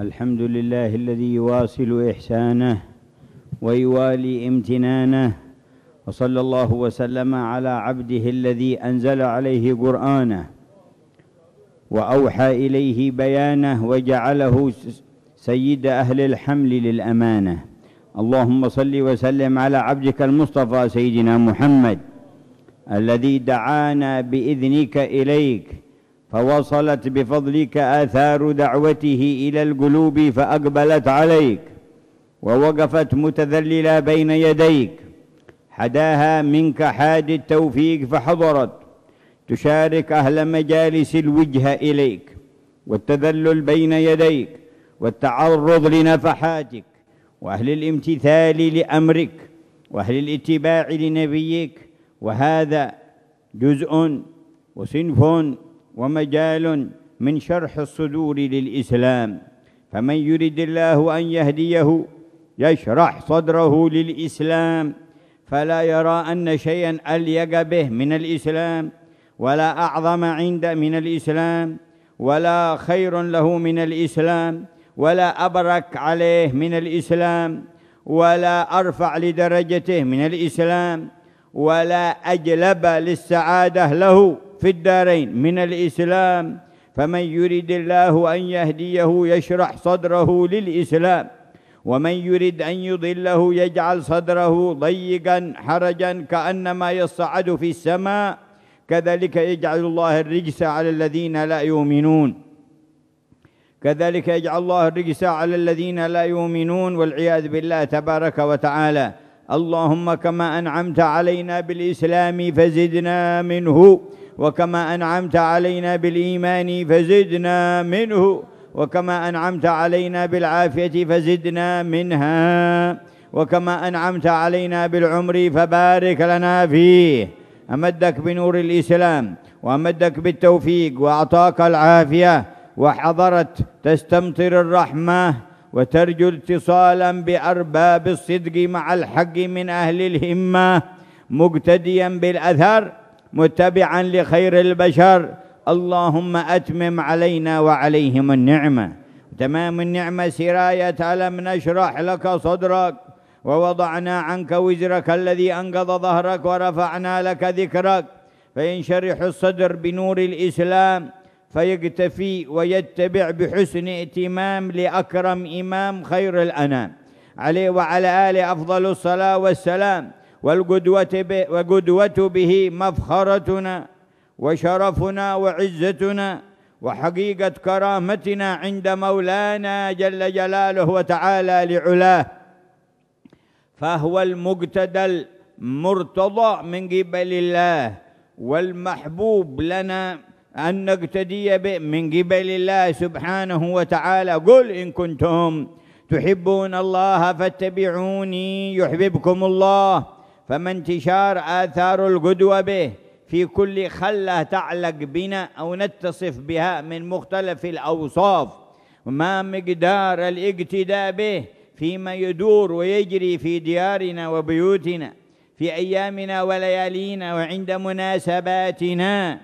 الحمد لله الذي يواصل إحسانه ويوالي امتنانه وصلى الله وسلم على عبده الذي أنزل عليه قرآنه وأوحى إليه بيانه وجعله سيد أهل الحمل للأمانة اللهم صل وسلم على عبدك المصطفى سيدنا محمد الذي دعانا بإذنك إليك فوصلت بفضلك آثار دعوته إلى القلوب فأقبلت عليك ووقفت متذللة بين يديك حداها منك حاد التوفيق فحضرت تشارك أهل مجالس الوجهة إليك والتذلل بين يديك والتعرض لنفحاتك وأهل الامتثال لأمرك وأهل الاتباع لنبيك وهذا جزء وصنف ومجال من شرح الصدور للإسلام فمن يرد الله أن يهديه يشرح صدره للإسلام فلا يرى أن شيئا أليق به من الإسلام ولا أعظم عند من الإسلام ولا خير له من الإسلام ولا أبرك عليه من الإسلام ولا أرفع لدرجته من الإسلام ولا أجلب للسعادة له في الدارين من الإسلام فمن يرد الله أن يهديه يشرح صدره للإسلام ومن يرد أن يضله يجعل صدره ضيقا حرجا كأنما يصعد في السماء كذلك يجعل الله الرجس على الذين لا يؤمنون كذلك يجعل الله الرجس على الذين لا يؤمنون والعياذ بالله تبارك وتعالى اللهم كما أنعمت علينا بالإسلام فزدنا منه وكما أنعمت علينا بالإيمان فزدنا منه وكما أنعمت علينا بالعافية فزدنا منها وكما أنعمت علينا بالعمر فبارك لنا فيه أمدك بنور الإسلام وأمدك بالتوفيق وأعطاك العافية وحضرت تستمطر الرحمة وترجو اتصالا بأرباب الصدق مع الحق من أهل الهمة مقتديا بالأثر متبعا لخير البشر اللهم أتمم علينا وعليهم النعمة تمام النعمة سراية ألم نشرح لك صدرك ووضعنا عنك وزرك الذي أنقض ظهرك ورفعنا لك ذكرك فينشرح الصدر بنور الإسلام فيكتفي ويتبع بحسن ائتمام لأكرم إمام خير الأنام عليه وعلى آله أفضل الصلاة والسلام والقدوة به وقدوة به مفخرتنا وشرفنا وعزتنا وحقيقة كرامتنا عند مولانا جل جلاله وتعالى لعلاه فهو المقتدى المرتضى من قبل الله والمحبوب لنا أن نقتدي به من قبل الله سبحانه وتعالى قل إن كنتم تحبون الله فاتبعوني يحببكم الله فما انتشار آثار القدوة به في كل خلة تعلق بنا أو نتصف بها من مختلف الأوصاف وما مقدار الاقتداء به فيما يدور ويجري في ديارنا وبيوتنا في أيامنا وليالينا وعند مناسباتنا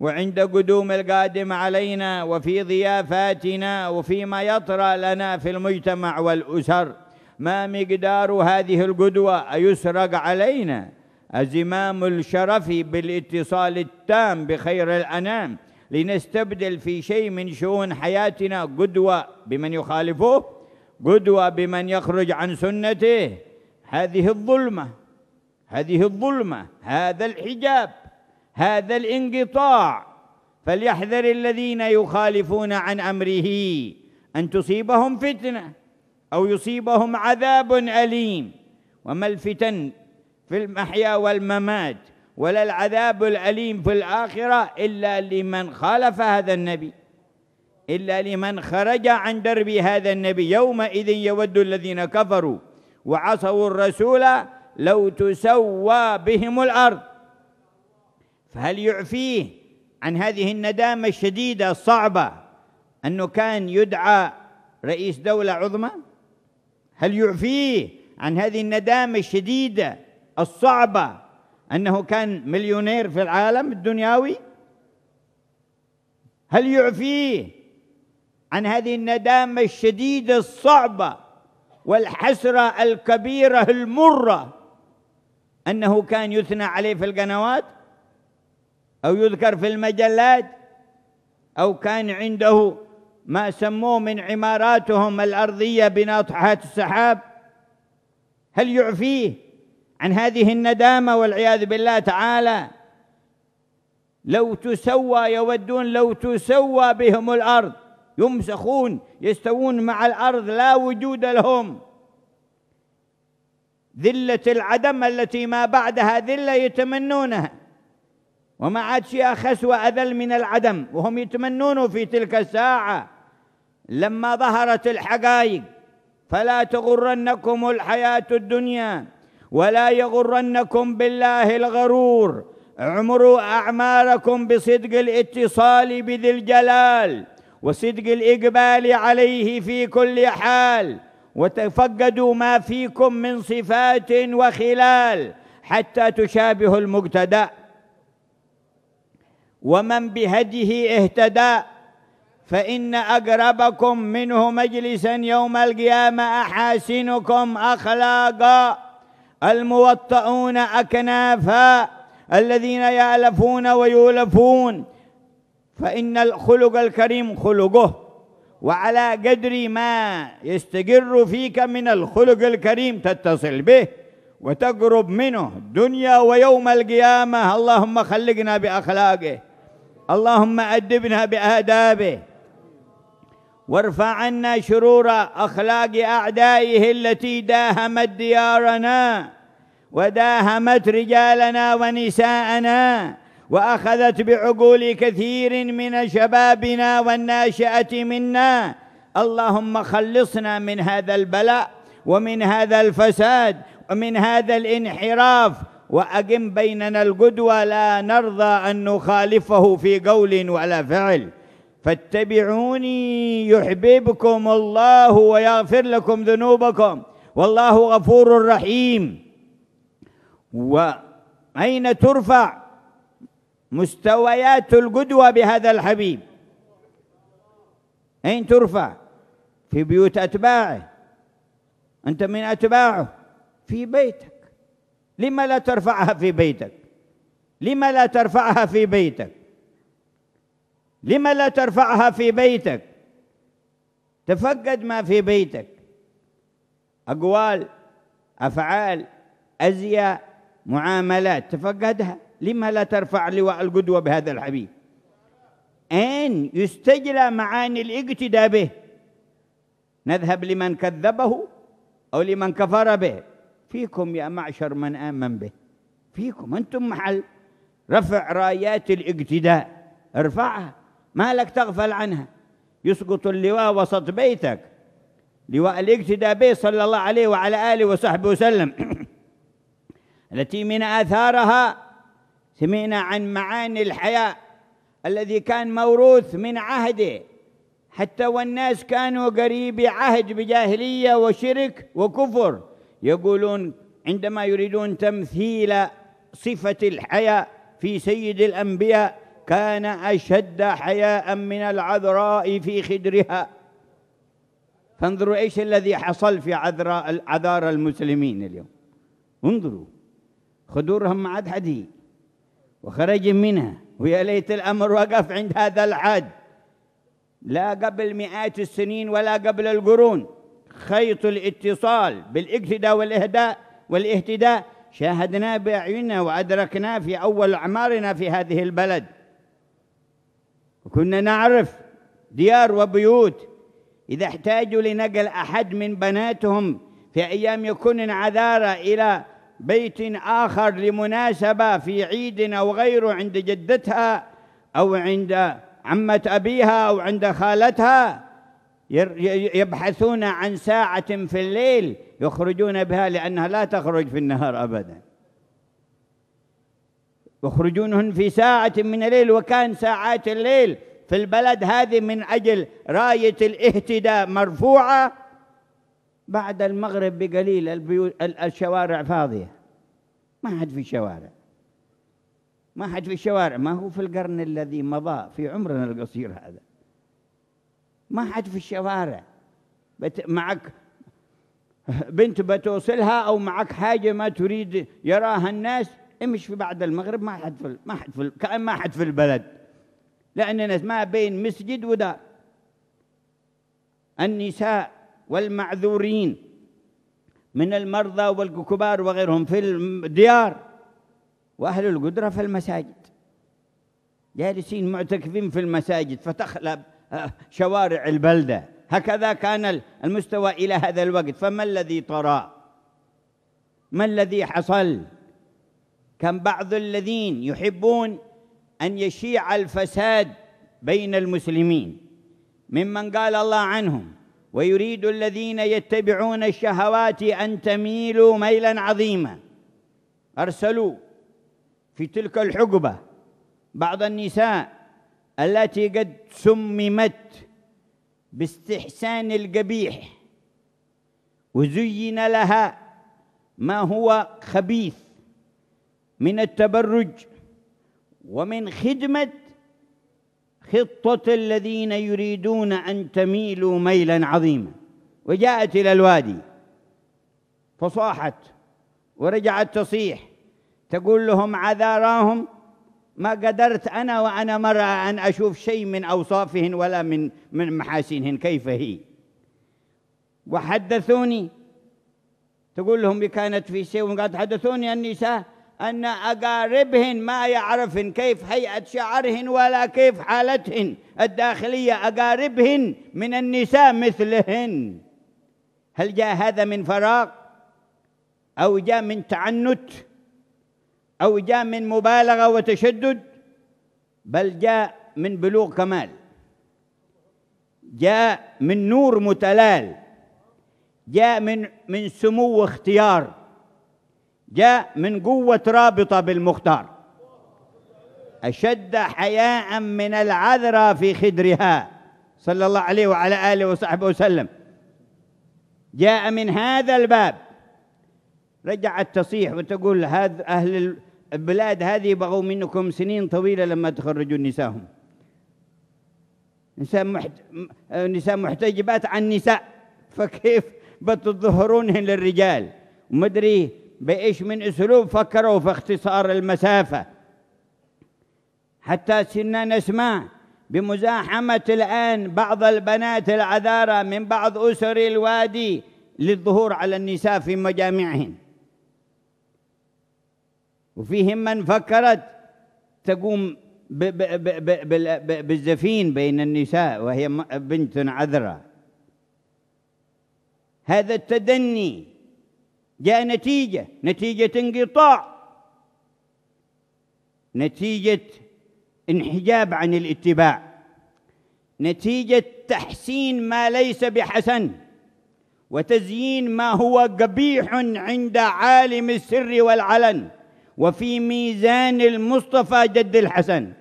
وعند قدوم القادم علينا وفي ضيافاتنا وفيما يطرى لنا في المجتمع والأسر ما مقدار هذه القدوة أيسرق علينا الزمام الشرف بالاتصال التام بخير الأنام لنستبدل في شيء من شؤون حياتنا قدوة بمن يخالفه قدوة بمن يخرج عن سنته هذه الظلمة هذه الظلمة هذا الحجاب هذا الانقطاع فليحذر الذين يخالفون عن أمره أن تصيبهم فتنه أو يصيبهم عذاب أليم وما الفتن في المحيا والممات ولا العذاب الأليم في الآخرة إلا لمن خالف هذا النبي إلا لمن خرج عن درب هذا النبي يومئذ يود الذين كفروا وعصوا الرسول لو تسوى بهم الأرض فهل يعفيه عن هذه الندامة الشديدة الصعبة أنه كان يدعى رئيس دولة عظمى هل يعفيه عن هذه الندامه الشديده الصعبه انه كان مليونير في العالم الدنياوي هل يعفيه عن هذه الندامه الشديده الصعبه والحسره الكبيره المره انه كان يثنى عليه في القنوات او يذكر في المجلات او كان عنده ما سموه من عماراتهم الأرضية بناطحات السحاب هل يعفيه عن هذه الندامة والعياذ بالله تعالى لو تسوى يودون لو تسوى بهم الأرض يمسخون يستوون مع الأرض لا وجود لهم ذلة العدم التي ما بعدها ذلة يتمنونها وما عاد شيء أخس وأذل من العدم وهم يتمنونه في تلك الساعة لما ظهرت الحقائق فلا تغرنكم الحياة الدنيا ولا يغرنكم بالله الغرور اعمروا أعماركم بصدق الاتصال بذي الجلال وصدق الإقبال عليه في كل حال وتفقدوا ما فيكم من صفات وخلال حتى تشابهوا المقتدى ومن بهديه اهتدى فإن أقربكم منه مجلسا يوم القيامة أحاسنكم أخلاقا الموطؤون أكنافا الذين يألفون ويولفون فإن الخلق الكريم خلقه وعلى قدر ما يستقر فيك من الخلق الكريم تتصل به وتقرب منه دنيا ويوم القيامة اللهم خلقنا بأخلاقه اللهم أدبنا بآدابه وارفع عنا شرور أخلاق أعدائه التي داهمت ديارنا وداهمت رجالنا ونساءنا وأخذت بعقول كثير من شبابنا والناشئة منا اللهم خلصنا من هذا البلاء ومن هذا الفساد ومن هذا الانحراف وأقم بيننا القدوة لا نرضى أن نخالفه في قول ولا فعل فاتبعوني يحببكم الله ويغفر لكم ذنوبكم والله غفور رحيم وأين ترفع مستويات القدوة بهذا الحبيب أين ترفع في بيوت أتباعه أنت من أتباعه في بيتك لما لا ترفعها في بيتك لما لا ترفعها في بيتك لما لا ترفعها في بيتك تفقد ما في بيتك أقوال أفعال أزياء معاملات تفقدها لما لا ترفع لواء القدوة بهذا الحبيب أين يستجلى معاني الاقتداء به نذهب لمن كذبه أو لمن كفر به فيكم يا معشر من آمن به فيكم أنتم محل رفع رايات الاقتداء ارفعها ما لك تغفل عنها يسقط اللواء وسط بيتك لواء الاقتداء به صلى الله عليه وعلى آله وصحبه وسلم التي من آثارها سمعنا عن معاني الحياء الذي كان موروث من عهده حتى والناس كانوا قريب عهد بجاهلية وشرك وكفر يقولون عندما يريدون تمثيل صفة الحياء في سيد الأنبياء كان أشد حياء من العذراء في خدرها فانظروا إيش الذي حصل في عذراء عذار المسلمين اليوم انظروا خدورهم ما عاد حدي وخرج منها ويا ليت الأمر وقف عند هذا الحد لا قبل مئات السنين ولا قبل القرون خيط الاتصال بالاقتداء والإهداء والاهتداء شاهدناه بأعيننا وأدركناه في أول أعمارنا في هذه البلد وكنا نعرف ديار وبيوت إذا احتاجوا لنقل أحد من بناتهم في أيام يكون عذارى إلى بيت آخر لمناسبة في عيد أو غيره عند جدتها أو عند عمة أبيها أو عند خالتها يبحثون عن ساعة في الليل يخرجون بها لأنها لا تخرج في النهار أبدا يخرجونهن في ساعة من الليل وكان ساعات الليل في البلد هذه من أجل راية الاهتداء مرفوعة بعد المغرب بقليل الشوارع فاضية ما حد في شوارع ما حد في الشوارع ما هو في القرن الذي مضى في عمرنا القصير هذا ما حد في الشوارع بت... معك بنت بتوصلها أو معك حاجة ما تريد يراها الناس امشي بعد المغرب ما حد في ما حد في كان ما حد في البلد لاننا ما بين مسجد ودار النساء والمعذورين من المرضى والكبار وغيرهم في الديار واهل القدره في المساجد جالسين معتكفين في المساجد فتخلى آه، شوارع البلده هكذا كان المستوى الى هذا الوقت فما الذي طرا ما الذي حصل كم بعض الذين يحبون أن يشيع الفساد بين المسلمين ممن قال الله عنهم ويريد الذين يتبعون الشهوات أن تميلوا ميلا عظيما أرسلوا في تلك الحقبة بعض النساء التي قد سممت باستحسان القبيح وزين لها ما هو خبيث من التبرج ومن خدمة خطة الذين يريدون أن تميلوا ميلا عظيما وجاءت إلى الوادي فصاحت ورجعت تصيح تقول لهم عذاراهم ما قدرت أنا وأنا مرأة أن أشوف شيء من أوصافهن ولا من من محاسنهن كيف هي وحدثوني تقول لهم كانت في شيء وقالت حدثوني النساء أن أقاربهن ما يعرفن كيف هيئة شعرهن ولا كيف حالتهن الداخلية أقاربهن من النساء مثلهن هل جاء هذا من فراغ أو جاء من تعنت أو جاء من مبالغة وتشدد بل جاء من بلوغ كمال جاء من نور متلال جاء من من سمو واختيار جاء من قوة رابطة بالمختار أشد حياء من العذراء في خدرها صلى الله عليه وعلى آله وصحبه وسلم جاء من هذا الباب رجعت تصيح وتقول هذا أهل البلاد هذه بغوا منكم سنين طويلة لما تخرجوا نساهم نساء محت... نساء محتجبات عن نساء فكيف بتظهرونهن للرجال ومدري بإيش من أسلوب فكروا في اختصار المسافة حتى صرنا نسمع بمزاحمة الآن بعض البنات العذارى من بعض أسر الوادي للظهور على النساء في مجامعهن وفيهم من فكرت تقوم بالزفين بين النساء وهي بنت عذراء هذا التدني جاء نتيجة نتيجة انقطاع نتيجة انحجاب عن الاتباع نتيجة تحسين ما ليس بحسن وتزيين ما هو قبيح عند عالم السر والعلن وفي ميزان المصطفى جد الحسن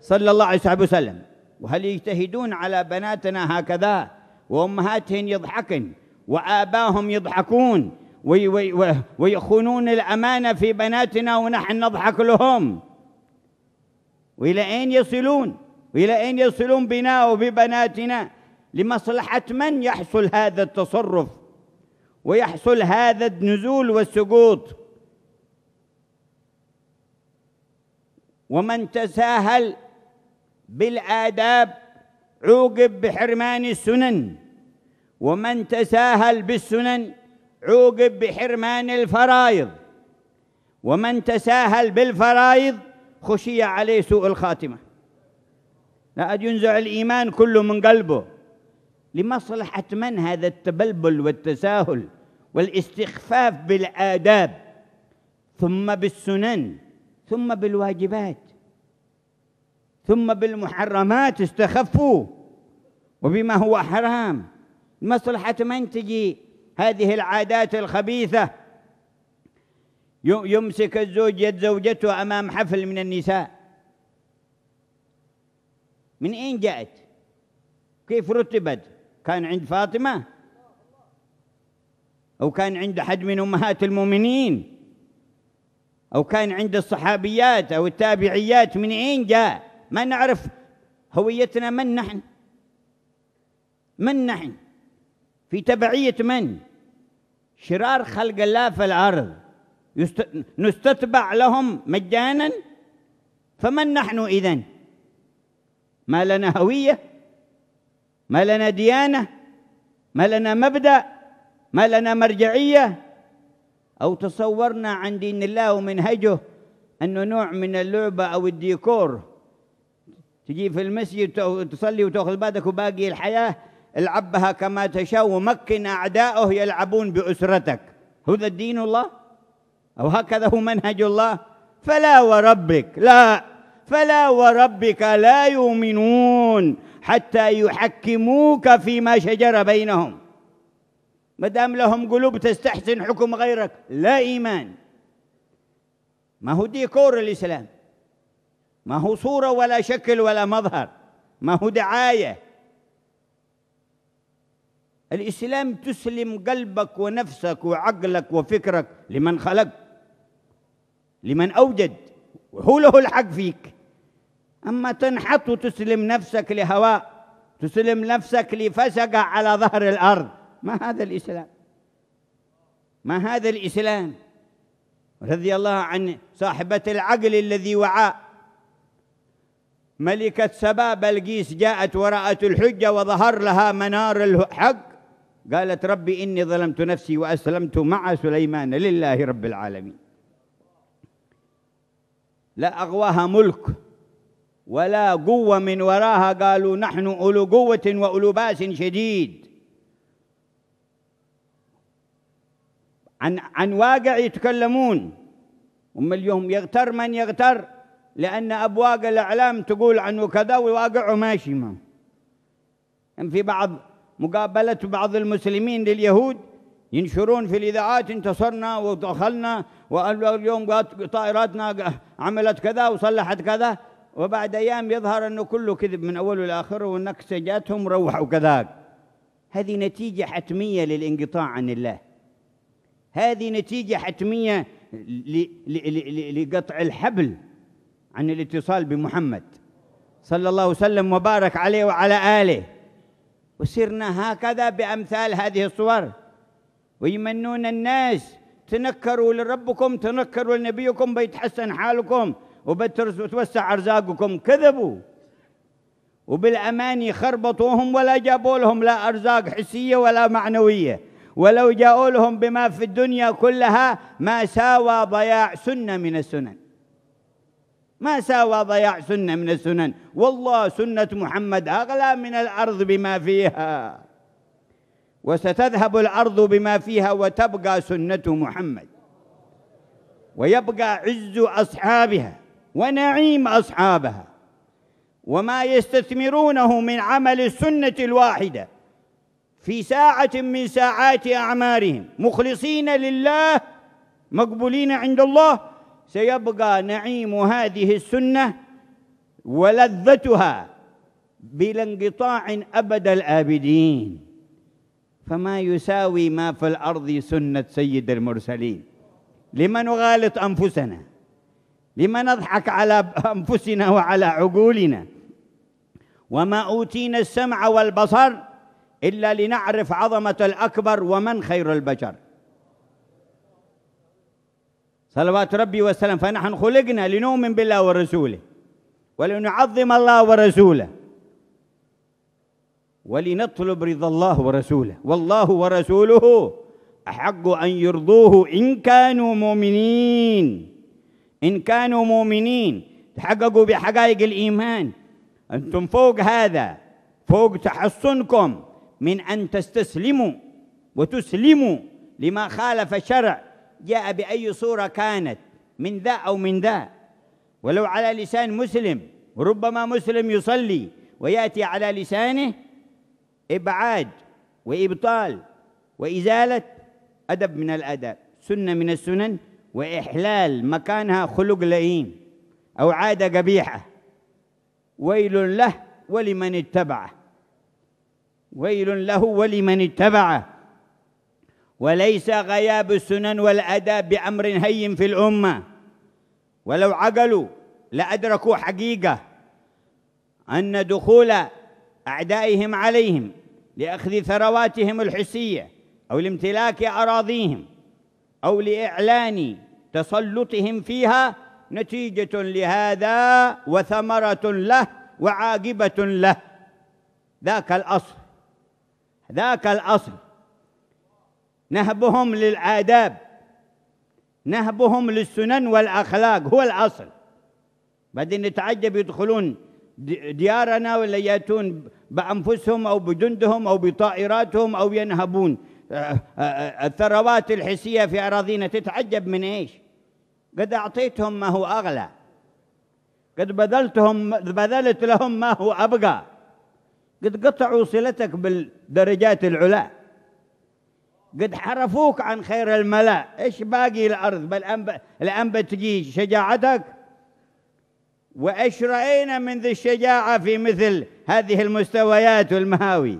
صلى الله عليه وسلم وهل يجتهدون على بناتنا هكذا وأمهاتهن يضحكن وآباهم يضحكون وي وي ويخونون الأمانة في بناتنا ونحن نضحك لهم وإلى أين يصلون وإلى أين يصلون بنا وببناتنا لمصلحة من يحصل هذا التصرف ويحصل هذا النزول والسقوط ومن تساهل بالآداب عوقب بحرمان السنن ومن تساهل بالسنن عوقب بحرمان الفرائض ومن تساهل بالفرائض خشي عليه سوء الخاتمة لا أد ينزع الإيمان كله من قلبه لمصلحة من هذا التبلبل والتساهل والاستخفاف بالآداب ثم بالسنن ثم بالواجبات ثم بالمحرمات استخفوا وبما هو حرام مصلحة من تجي هذه العادات الخبيثة يمسك الزوج يد زوجته أمام حفل من النساء من أين جاءت كيف رتبت كان عند فاطمة أو كان عند أحد من أمهات المؤمنين أو كان عند الصحابيات أو التابعيات من أين جاء ما نعرف هويتنا من نحن من نحن في تبعية من؟ شرار خلق الله في الأرض يست... نستتبع لهم مجانا فمن نحن إذن؟ ما لنا هوية ما لنا ديانة ما لنا مبدأ ما لنا مرجعية أو تصورنا عن دين الله ومنهجه أنه نوع من اللعبة أو الديكور تجي في المسجد وتصلي وتأخذ بعدك وباقي الحياة العبها كما تشاء ومكن أعداؤه يلعبون بأسرتك هذا دين الله أو هكذا هو منهج الله فلا وربك لا فلا وربك لا يؤمنون حتى يحكموك فيما شجر بينهم ما دام لهم قلوب تستحسن حكم غيرك لا إيمان ما هو ديكور الإسلام ما هو صورة ولا شكل ولا مظهر ما هو دعاية الإسلام تسلم قلبك ونفسك وعقلك وفكرك لمن خلق لمن أوجد هو له الحق فيك أما تنحط وتسلم نفسك لهواء تسلم نفسك لفسقة على ظهر الأرض ما هذا الإسلام ما هذا الإسلام رضي الله عن صاحبة العقل الذي وعاء ملكة سبا بلقيس جاءت ورأت الحجة وظهر لها منار الحق قالت ربي إني ظلمت نفسي وأسلمت مع سليمان لله رب العالمين لا أغواها ملك ولا قوة من وراها قالوا نحن أولو قوة وأولو باس شديد عن عن واقع يتكلمون هم اليوم يغتر من يغتر لأن أبواق الإعلام تقول عنه كذا وواقعه ماشي ما في بعض مقابلة بعض المسلمين لليهود ينشرون في الإذاعات انتصرنا ودخلنا واليوم طائراتنا عملت كذا وصلحت كذا وبعد أيام يظهر أنه كله كذب من أوله لآخر والنكسة جاتهم روحوا كذاك هذه نتيجة حتمية للانقطاع عن الله هذه نتيجة حتمية لقطع الحبل عن الاتصال بمحمد صلى الله وسلم وبارك عليه وعلى آله وصرنا هكذا بأمثال هذه الصور ويمنون الناس تنكروا لربكم تنكروا لنبيكم بيتحسن حالكم وبتوسع أرزاقكم كذبوا وبالأمان خربطوهم ولا جابوا لهم لا أرزاق حسية ولا معنوية ولو جاءوا لهم بما في الدنيا كلها ما ساوى ضياع سنة من السنن ما ساوى ضياع سنة من السنن والله سنة محمد أغلى من الأرض بما فيها وستذهب الأرض بما فيها وتبقى سنة محمد ويبقى عز أصحابها ونعيم أصحابها وما يستثمرونه من عمل السنة الواحدة في ساعة من ساعات أعمارهم مخلصين لله مقبولين عند الله سيبقى نعيم هذه السنة ولذتها بلا انقطاع أبد الآبدين فما يساوي ما في الأرض سنة سيد المرسلين لما نغالط أنفسنا لما نضحك على أنفسنا وعلى عقولنا وما أوتينا السمع والبصر إلا لنعرف عظمة الأكبر ومن خير البشر صلوات ربي وسلم فنحن خلقنا لنؤمن بالله ورسوله ولنعظم الله ورسوله ولنطلب رضا الله ورسوله والله ورسوله أحق أن يرضوه إن كانوا مؤمنين إن كانوا مؤمنين تحققوا بحقائق الإيمان أنتم فوق هذا فوق تحصنكم من أن تستسلموا وتسلموا لما خالف الشرع جاء بأي صورة كانت من ذا أو من ذا ولو على لسان مسلم وربما مسلم يصلي ويأتي على لسانه إبعاد وإبطال وإزالة أدب من الأدب سنة من السنن وإحلال مكانها خلق لئيم أو عادة قبيحة ويل له ولمن اتبعه ويل له ولمن اتبعه وليس غياب السنن والآداب بأمر هين في الأمة ولو عقلوا لأدركوا حقيقة أن دخول أعدائهم عليهم لأخذ ثرواتهم الحسية أو لامتلاك أراضيهم أو لإعلان تسلطهم فيها نتيجة لهذا وثمرة له وعاقبة له ذاك الأصل ذاك الأصل نهبهم للآداب نهبهم للسنن والأخلاق هو الأصل بعدين نتعجب يدخلون ديارنا ولا يأتون بأنفسهم أو بجندهم أو بطائراتهم أو ينهبون أه، أه، أه، الثروات الحسية في أراضينا تتعجب من إيش قد أعطيتهم ما هو أغلى قد بذلتهم بذلت لهم ما هو أبقى قد قطعوا صلتك بالدرجات العلا قد حرفوك عن خير الملا ايش باقي الارض بل الان بتجي شجاعتك وايش راينا من ذي الشجاعه في مثل هذه المستويات والمهاوي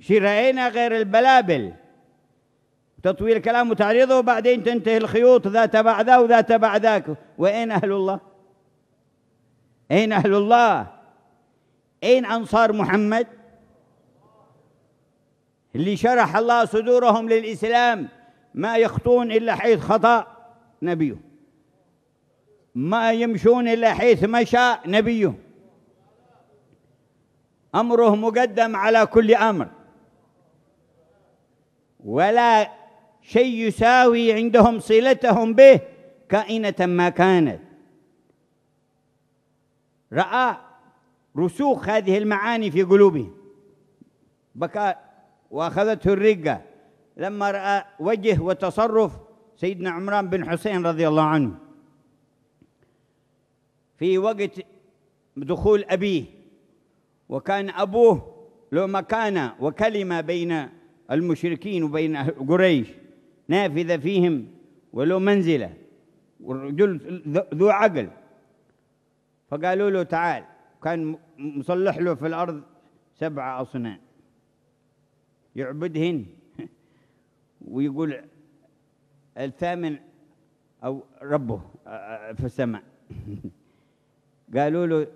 شي راينا غير البلابل تطويل كلام وتعريضه وبعدين تنتهي الخيوط ذات بعدا وذات بعداك ذاك وين اهل الله اين اهل الله اين انصار محمد اللي شرح الله صدورهم للإسلام ما يخطون إلا حيث خطأ نبيه ما يمشون إلا حيث مشى نبيه أمره مقدم على كل أمر ولا شيء يساوي عندهم صلتهم به كائنة ما كانت رأى رسوخ هذه المعاني في قلوبهم بكى وأخذته الرقة لما رأى وجه وتصرف سيدنا عمران بن حسين رضي الله عنه في وقت دخول أبيه وكان أبوه له مكانة وكلمة بين المشركين وبين قريش نافذة فيهم وله منزلة ورجل ذو عقل فقالوا له تعال كان مصلح له في الأرض سبعة أصنام يعبدهن ويقول الثامن أو ربه آه، في السماء قالوا له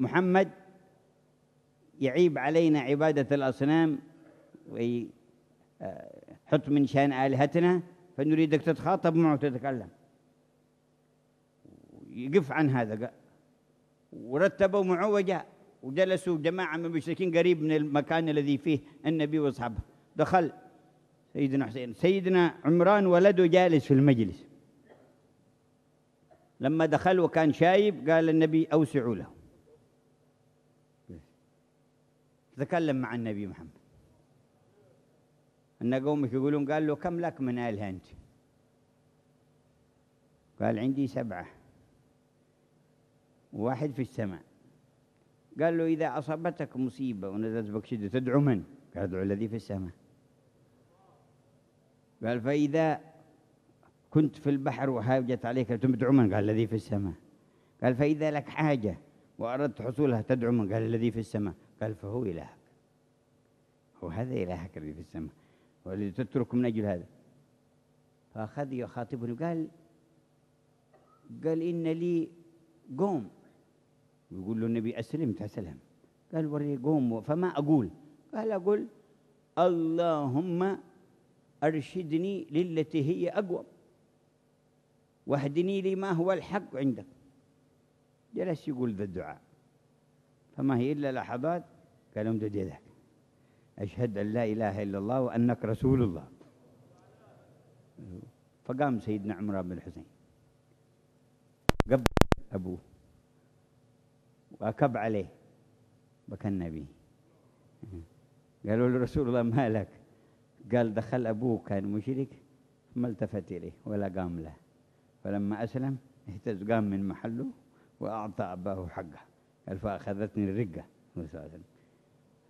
محمد يعيب علينا عبادة الأصنام ويحط آه، من شأن آلهتنا فنريدك تتخاطب معه وتتكلم يقف عن هذا ورتبوا معه وجاء وجلسوا جماعة من المشركين قريب من المكان الذي فيه النبي وأصحابه دخل سيدنا حسين سيدنا عمران ولده جالس في المجلس لما دخل وكان شايب قال النبي أوسعوا له تكلم مع النبي محمد أن قومك يقولون قال له كم لك من آلهة أنت قال عندي سبعة واحد في السماء قال له إذا أصابتك مصيبة ونزلت بك شدة تدعو من؟ قال ادعو الذي في السماء قال فإذا كنت في البحر وهاجت عليك تدعو من؟ قال الذي في السماء قال فإذا لك حاجة وأردت حصولها تدعو من؟ قال الذي في السماء قال فهو إلهك هو هذا إلهك الذي في السماء والذي تترك من أجل هذا فأخذ يخاطبني قال قال إن لي قوم يقول له النبي أسلمت أسلم قال وري قوم فما أقول قال أقول اللهم أرشدني للتي هي أقوى واهدني لما هو الحق عندك جلس يقول ذا الدعاء فما هي إلا لحظات قال امدد يدك أشهد أن لا إله إلا الله وأنك رسول الله فقام سيدنا عمران بن الحسين قبل أبوه وأكب عليه بكى النبي قالوا له رسول الله مالك قال دخل أبوه كان مشرك ما التفت إليه ولا قام له فلما أسلم اهتز قام من محله وأعطى أباه حقه قال فأخذتني الرقة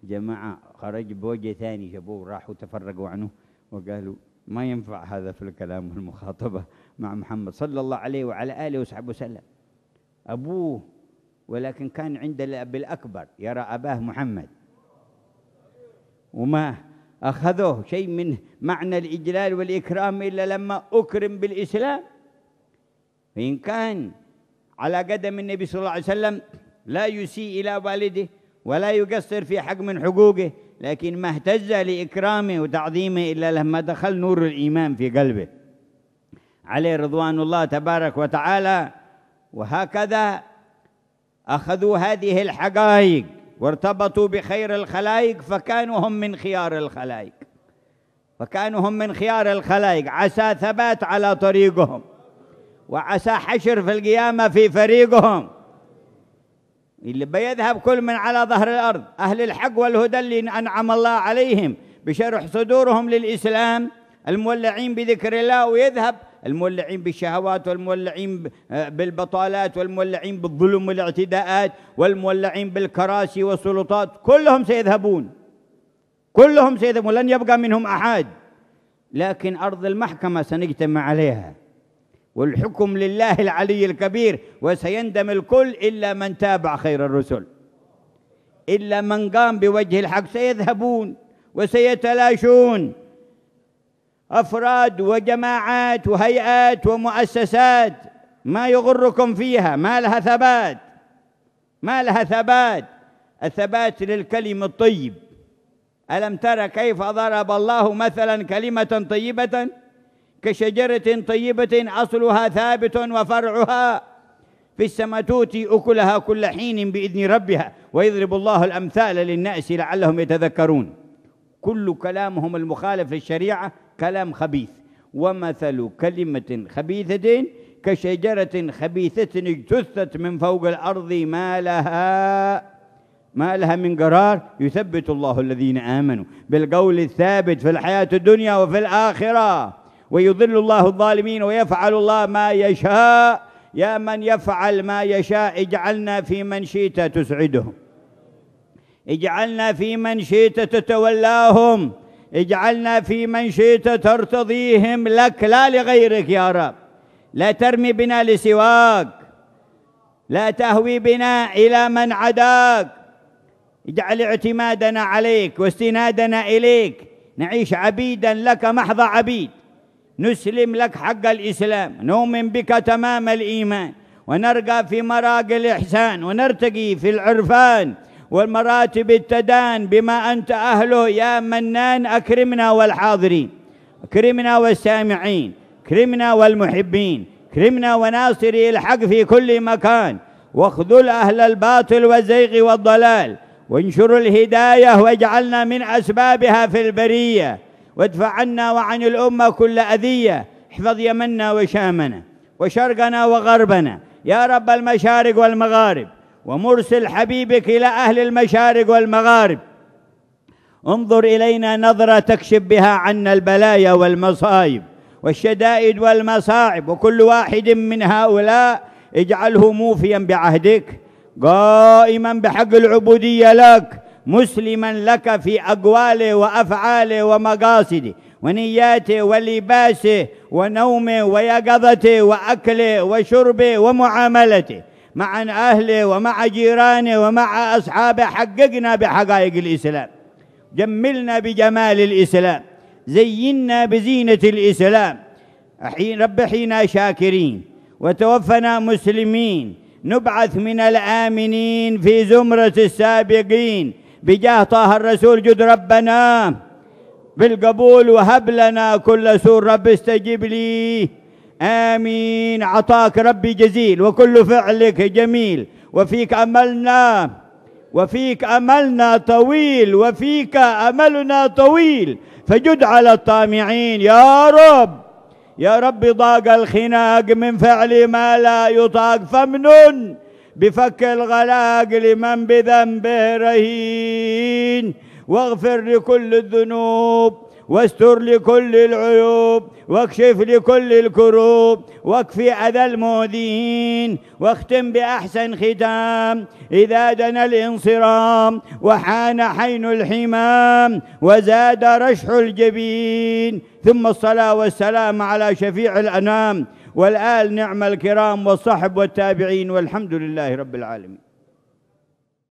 جماعة خرج بوجه ثاني جابوه راحوا تفرقوا عنه وقالوا ما ينفع هذا في الكلام والمخاطبة مع محمد صلى الله عليه وعلى آله وصحبه وسلم أبوه ولكن كان عند الأب الأكبر يرى أباه محمد وما أخذوه شيء من معنى الإجلال والإكرام إلا لما أكرم بالإسلام فإن كان على قدم النبي صلى الله عليه وسلم لا يسيء إلى والده ولا يقصر في حق من حقوقه لكن ما اهتز لإكرامه وتعظيمه إلا لما دخل نور الإيمان في قلبه عليه رضوان الله تبارك وتعالى وهكذا أخذوا هذه الحقائق وارتبطوا بخير الخلائق فكانوا هم من خيار الخلائق فكانوا هم من خيار الخلائق عسى ثبات على طريقهم وعسى حشر في القيامة في فريقهم اللي بيذهب كل من على ظهر الأرض أهل الحق والهدى اللي أنعم الله عليهم بشرح صدورهم للإسلام المولعين بذكر الله ويذهب المولعين بالشهوات والمولعين آه، بالبطالات والمولعين بالظلم والاعتداءات والمولعين بالكراسي والسلطات كلهم سيذهبون كلهم سيذهبون لن يبقى منهم أحد لكن أرض المحكمة سنجتمع عليها والحكم لله العلي الكبير وسيندم الكل إلا من تابع خير الرسل إلا من قام بوجه الحق سيذهبون وسيتلاشون أفراد وجماعات وهيئات ومؤسسات ما يغركم فيها ما لها ثبات ما لها ثبات الثبات للكلم الطيب ألم ترى كيف ضرب الله مثلا كلمة طيبة كشجرة طيبة أصلها ثابت وفرعها في السماء تؤتي أكلها كل حين بإذن ربها ويضرب الله الأمثال للناس لعلهم يتذكرون كل كلامهم المخالف للشريعة كلام خبيث ومثل كلمة خبيثة كشجرة خبيثة اجتثت من فوق الأرض ما لها ما لها من قرار يثبت الله الذين آمنوا بالقول الثابت في الحياة الدنيا وفي الآخرة ويضل الله الظالمين ويفعل الله ما يشاء يا من يفعل ما يشاء اجعلنا في من شئت تسعدهم اجعلنا في من شئت تتولاهم اجعلنا في من شئت ترتضيهم لك لا لغيرك يا رب لا ترمي بنا لسواك لا تهوي بنا إلى من عداك اجعل اعتمادنا عليك واستنادنا إليك نعيش عبيدا لك محض عبيد نسلم لك حق الإسلام نؤمن بك تمام الإيمان ونرقى في مراقي الإحسان ونرتقي في العرفان والمراتب التدان بما أنت أهله يا منان أكرمنا والحاضرين أكرمنا والسامعين أكرمنا والمحبين أكرمنا وناصري الحق في كل مكان واخذل أهل الباطل والزيغ والضلال وانشر الهداية واجعلنا من أسبابها في البرية وادفع عنا وعن الأمة كل أذية احفظ يمنا وشامنا وشرقنا وغربنا يا رب المشارق والمغارب ومرسل حبيبك إلى أهل المشارق والمغارب انظر إلينا نظرة تكشف بها عنا البلايا والمصائب والشدائد والمصاعب وكل واحد من هؤلاء اجعله موفيا بعهدك قائما بحق العبودية لك مسلما لك في أقواله وأفعاله ومقاصده ونياته ولباسه ونومه ويقظته وأكله وشربه ومعاملته مع أهله ومع جيرانه ومع أصحابه حققنا بحقائق الإسلام جملنا بجمال الإسلام زينا بزينة الإسلام رب حينا شاكرين وتوفنا مسلمين نبعث من الآمنين في زمرة السابقين بجاه طه الرسول جد ربنا بالقبول وهب لنا كل سور رب استجب لي آمين عطاك ربي جزيل وكل فعلك جميل وفيك أملنا وفيك أملنا طويل وفيك أملنا طويل فجد على الطامعين يا رب يا رب ضاق الخناق من فعل ما لا يطاق فمن بفك الغلاق لمن بذنبه رهين واغفر لكل الذنوب واستر لكل العيوب واكشف لكل الكروب واكفي أذى المؤذين واختم بأحسن ختام إذا دنا الانصرام وحان حين الحمام وزاد رشح الجبين ثم الصلاة والسلام على شفيع الأنام والآل نعم الكرام والصحب والتابعين والحمد لله رب العالمين